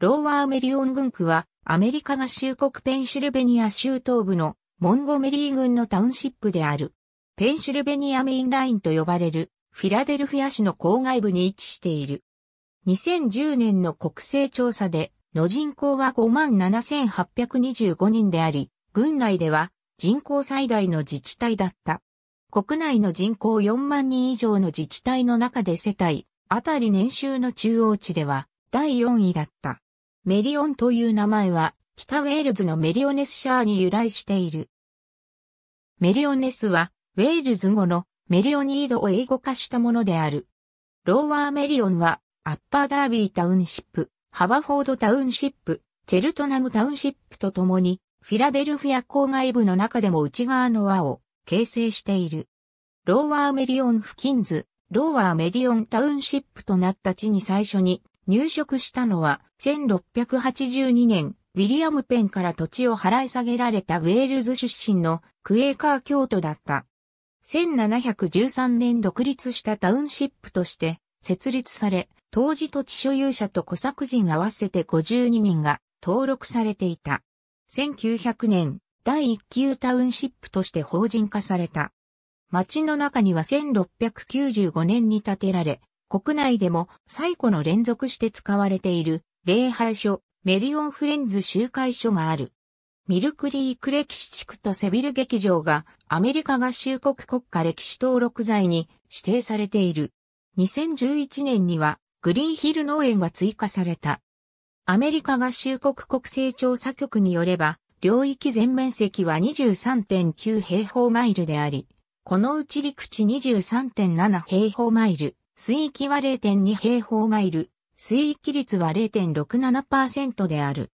ローワーメリオン郡区は、アメリカ合衆国ペンシルベニア州東部のモンゴメリー郡のタウンシップである。ペンシルベニアメインラインと呼ばれるフィラデルフィア市の郊外部に位置している。2010年の国勢調査で、の人口は57,825人であり、郡内では人口最大の自治体だった。国内の人口4万人以上の自治体の中で世帯、あたり年収の中央値では第4位だった。メリオンという名前は、北ウェールズのメリオネスシャーに由来している。メリオネスは、ウェールズ語のメリオニードを英語化したものである。ローワーメリオンは、アッパーダービータウンシップ、ハバフォードタウンシップ、チェルトナムタウンシップとともに、フィラデルフィア郊外部の中でも内側の輪を形成している。ローワーメリオン付近図、ローワーメリオンタウンシップとなった地に最初に入植したのは1682年、ウィリアムペンから土地を払い下げられたウェールズ出身のクエーカー教徒だった。1713年独立したタウンシップとして設立され、当時土地所有者と小作人合わせて52人が登録されていた。1900年、第1級タウンシップとして法人化された。町の中には1695年に建てられ、国内でも最古の連続して使われている礼拝所、メリオンフレンズ集会所がある。ミルクリーク歴史地区とセビル劇場がアメリカ合衆国国家歴史登録財に指定されている。2011年にはグリーンヒル農園が追加された。アメリカ合衆国国勢調査局によれば、領域全面積は23.9平方マイルであり、このうち陸地23.7平方マイル、水域は0.2平方マイル、水域率は0.67%である。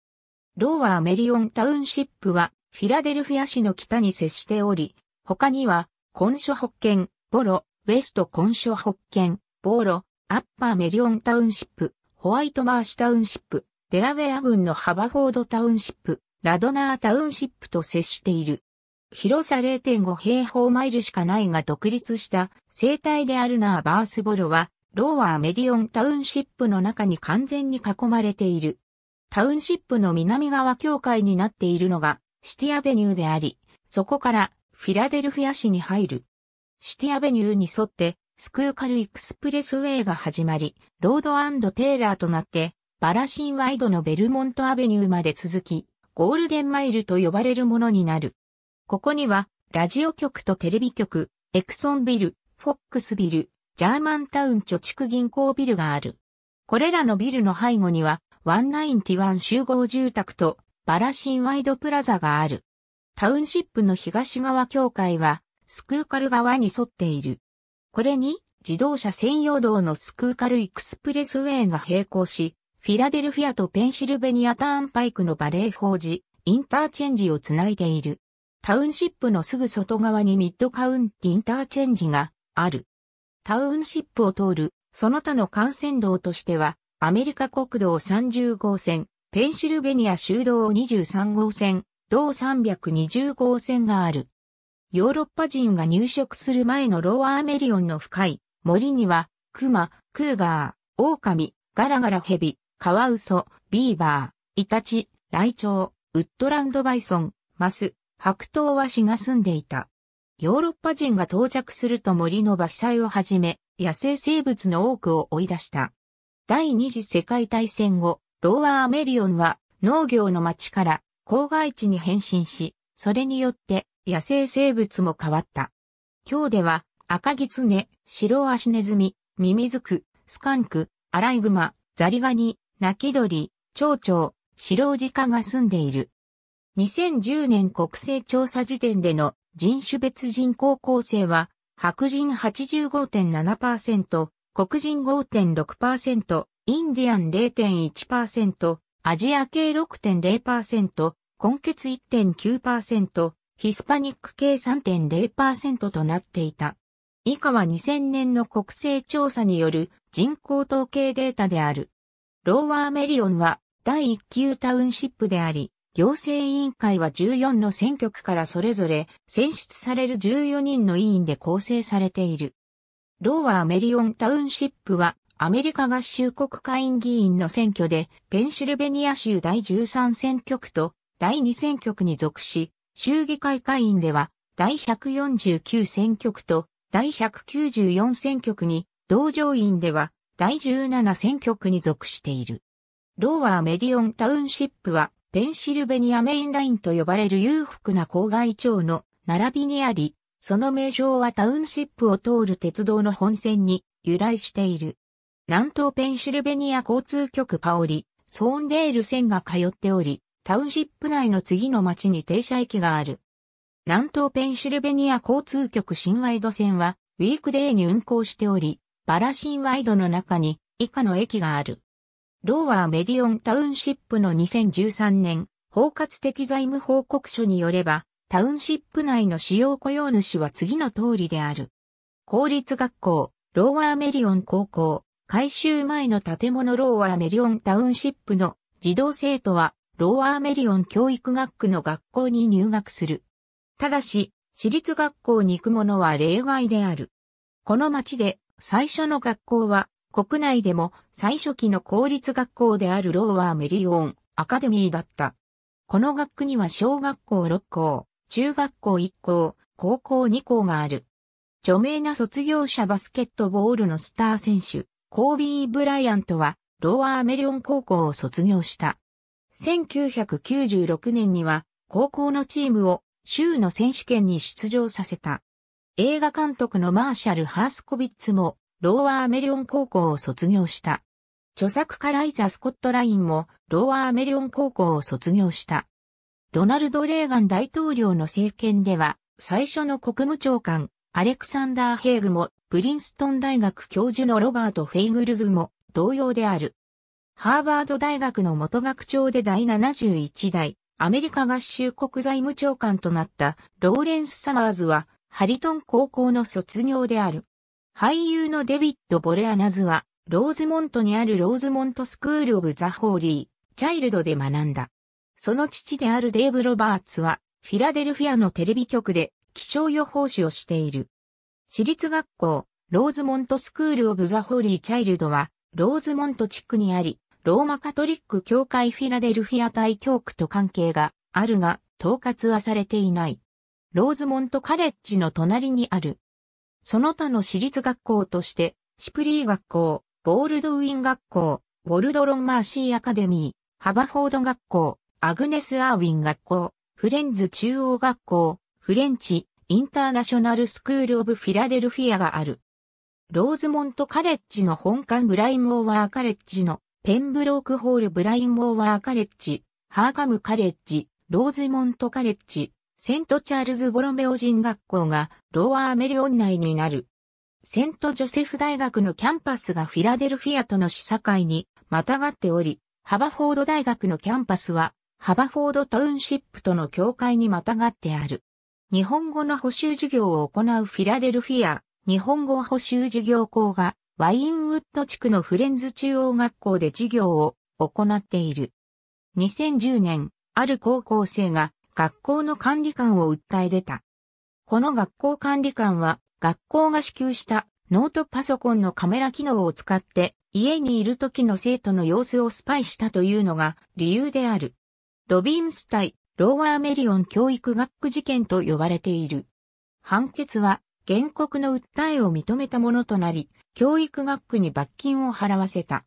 ローワーメリオンタウンシップは、フィラデルフィア市の北に接しており、他には、コンショホッケン、ボロ、ウェストコンショホッケン、ボーロ、アッパーメリオンタウンシップ、ホワイトマーシュタウンシップ、デラウェア郡のハバフォードタウンシップ、ラドナータウンシップと接している。広さ0.5平方マイルしかないが独立した生態であるナーバースボロは、ローワーメディオンタウンシップの中に完全に囲まれている。タウンシップの南側境界になっているのがシティアベニューであり、そこからフィラデルフィア市に入る。シティアベニューに沿ってスクーカルエクスプレスウェイが始まり、ロードテイラーとなってバラシンワイドのベルモントアベニューまで続き、ゴールデンマイルと呼ばれるものになる。ここにはラジオ局とテレビ局、エクソンビル、フォックスビル、ジャーマンタウン貯蓄銀行ビルがある。これらのビルの背後には、191集合住宅とバラシンワイドプラザがある。タウンシップの東側境界は、スクーカル側に沿っている。これに、自動車専用道のスクーカルエクスプレスウェイが並行し、フィラデルフィアとペンシルベニアターンパイクのバレー法事、インターチェンジをつないでいる。タウンシップのすぐ外側にミッドカウンティンターチェンジがある。タウンシップを通る、その他の幹線道としては、アメリカ国道30号線、ペンシルベニア州道23号線、同320号線がある。ヨーロッパ人が入植する前のローアーメリオンの深い森には、クマ、クーガー、オオカミ、ガラガラヘビ、カワウソ、ビーバー、イタチ、ライチョウ、ウッドランドバイソン、マス、白桃ワシが住んでいた。ヨーロッパ人が到着すると森の伐採をはじめ、野生生物の多くを追い出した。第二次世界大戦後、ローアーアメリオンは農業の町から郊外地に変身し、それによって野生生物も変わった。今日では赤ギツネ、白足ネズミ、ミミズク、スカンク、アライグマ、ザリガニ、ナキドリ、蝶々、白オジカが住んでいる。2010年国勢調査時点での人種別人口構成は、白人85.7%、黒人5.6%、インディアン0.1%、アジア系6.0%、根血1.9%、ヒスパニック系3.0%となっていた。以下は2000年の国勢調査による人口統計データである。ローワーメリオンは第1級タウンシップであり、行政委員会は14の選挙区からそれぞれ選出される14人の委員で構成されている。ローワーメリオンタウンシップはアメリカ合衆国会員議員の選挙でペンシルベニア州第13選挙区と第2選挙区に属し、州議会会員では第149選挙区と第194選挙区に、同上院では第17選挙区に属している。ローワーメディオンタウンシップはペンシルベニアメインラインと呼ばれる裕福な郊外町の並びにあり、その名称はタウンシップを通る鉄道の本線に由来している。南東ペンシルベニア交通局パオリ、ソーンデール線が通っており、タウンシップ内の次の町に停車駅がある。南東ペンシルベニア交通局新ワイド線は、ウィークデーに運行しており、バラ新ワイドの中に以下の駅がある。ローアーメディオンタウンシップの2013年、包括的財務報告書によれば、タウンシップ内の主要雇用主は次の通りである。公立学校、ローアーメリオン高校、改修前の建物ローアーメリオンタウンシップの児童生徒は、ローアーメリオン教育学区の学校に入学する。ただし、私立学校に行く者は例外である。この町で最初の学校は国内でも最初期の公立学校であるローワーメリオンアカデミーだった。この学区には小学校6校、中学校1校、高校2校がある。著名な卒業者バスケットボールのスター選手、コービー・ブライアントは、ローアーメリオン高校を卒業した。1996年には、高校のチームを州の選手権に出場させた。映画監督のマーシャル・ハースコビッツもローアーメリオン高校を卒業した。著作家ライザ・スコット・ラインも、ローアーメリオン高校を卒業した。ロナルド・レーガン大統領の政権では、最初の国務長官、アレクサンダー・ヘイグも、プリンストン大学教授のロバート・フェイグルズも、同様である。ハーバード大学の元学長で第71代、アメリカ合衆国財務長官となったローレンス・サマーズは、ハリトン高校の卒業である。俳優のデビッド・ボレアナズは、ローズモントにあるローズモントスクール・オブ・ザ・ホーリー、チャイルドで学んだ。その父であるデーブ・ロバーツは、フィラデルフィアのテレビ局で気象予報士をしている。私立学校、ローズモントスクール・オブ・ザ・ホーリー・チャイルドは、ローズモント地区にあり、ローマカトリック教会フィラデルフィア大教区と関係があるが、統括はされていない。ローズモントカレッジの隣にあるその他の私立学校として、シプリー学校、ボールドウィン学校、ウォルドロン・マーシー・アカデミー、ハバフォード学校、アグネス・アーウィン学校、フレンズ中央学校、フレンチ、インターナショナル・スクール・オブ・フィラデルフィアがある。ローズモント・カレッジの本館ブライン・オーワー・カレッジのペンブロークホールブライン・オーワー・カレッジ、ハーカム・カレッジ、ローズモント・カレッジ、セントチャールズ・ボロメオ人学校がローアーメリオン内になる。セント・ジョセフ大学のキャンパスがフィラデルフィアとの市境にまたがっており、ハバフォード大学のキャンパスはハバフォードタウンシップとの境界にまたがってある。日本語の補修授業を行うフィラデルフィア、日本語補修授業校がワインウッド地区のフレンズ中央学校で授業を行っている。2010年、ある高校生が学校の管理官を訴え出た。この学校管理官は学校が支給したノートパソコンのカメラ機能を使って家にいる時の生徒の様子をスパイしたというのが理由である。ロビンス対ローワーメリオン教育学区事件と呼ばれている。判決は原告の訴えを認めたものとなり、教育学区に罰金を払わせた。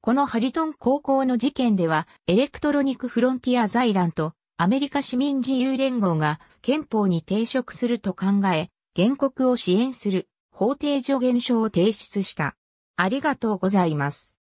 このハリトン高校の事件では、エレクトロニクフロンティア財団とアメリカ市民自由連合が憲法に抵触すると考え、原告を支援する法定助言書を提出した。ありがとうございます。